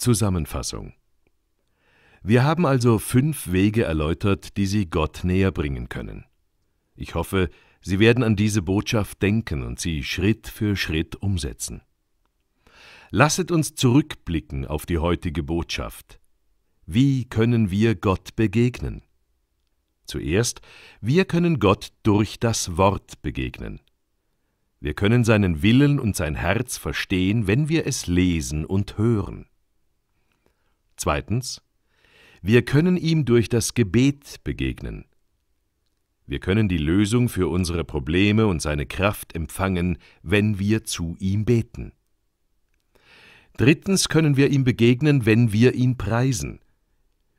Zusammenfassung Wir haben also fünf Wege erläutert, die Sie Gott näher bringen können. Ich hoffe, Sie werden an diese Botschaft denken und sie Schritt für Schritt umsetzen. Lasset uns zurückblicken auf die heutige Botschaft. Wie können wir Gott begegnen? Zuerst, wir können Gott durch das Wort begegnen. Wir können seinen Willen und sein Herz verstehen, wenn wir es lesen und hören. Zweitens, wir können ihm durch das Gebet begegnen. Wir können die Lösung für unsere Probleme und seine Kraft empfangen, wenn wir zu ihm beten. Drittens können wir ihm begegnen, wenn wir ihn preisen.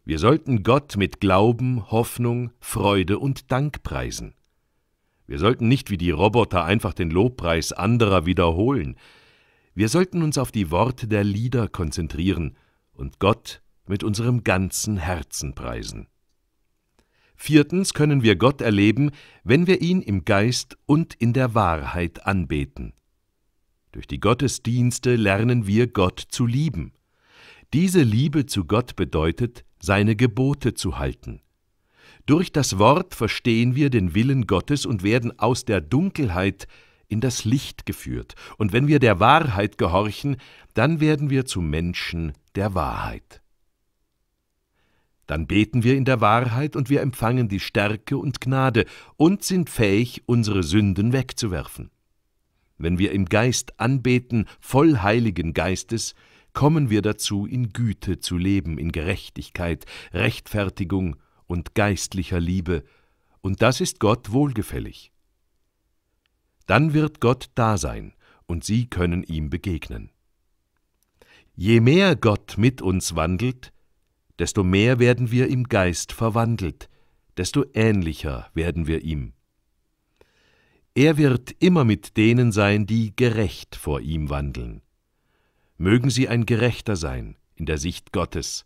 Wir sollten Gott mit Glauben, Hoffnung, Freude und Dank preisen. Wir sollten nicht wie die Roboter einfach den Lobpreis anderer wiederholen. Wir sollten uns auf die Worte der Lieder konzentrieren – und Gott mit unserem ganzen Herzen preisen. Viertens können wir Gott erleben, wenn wir ihn im Geist und in der Wahrheit anbeten. Durch die Gottesdienste lernen wir Gott zu lieben. Diese Liebe zu Gott bedeutet, seine Gebote zu halten. Durch das Wort verstehen wir den Willen Gottes und werden aus der Dunkelheit in das Licht geführt, und wenn wir der Wahrheit gehorchen, dann werden wir zu Menschen, der Wahrheit. Dann beten wir in der Wahrheit und wir empfangen die Stärke und Gnade und sind fähig, unsere Sünden wegzuwerfen. Wenn wir im Geist anbeten, voll heiligen Geistes, kommen wir dazu, in Güte zu leben, in Gerechtigkeit, Rechtfertigung und geistlicher Liebe, und das ist Gott wohlgefällig. Dann wird Gott da sein, und sie können ihm begegnen. Je mehr Gott mit uns wandelt, desto mehr werden wir im Geist verwandelt, desto ähnlicher werden wir ihm. Er wird immer mit denen sein, die gerecht vor ihm wandeln. Mögen sie ein Gerechter sein in der Sicht Gottes,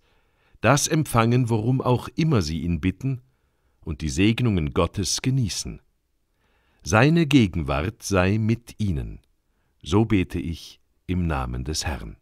das empfangen, worum auch immer sie ihn bitten, und die Segnungen Gottes genießen. Seine Gegenwart sei mit ihnen. So bete ich im Namen des Herrn.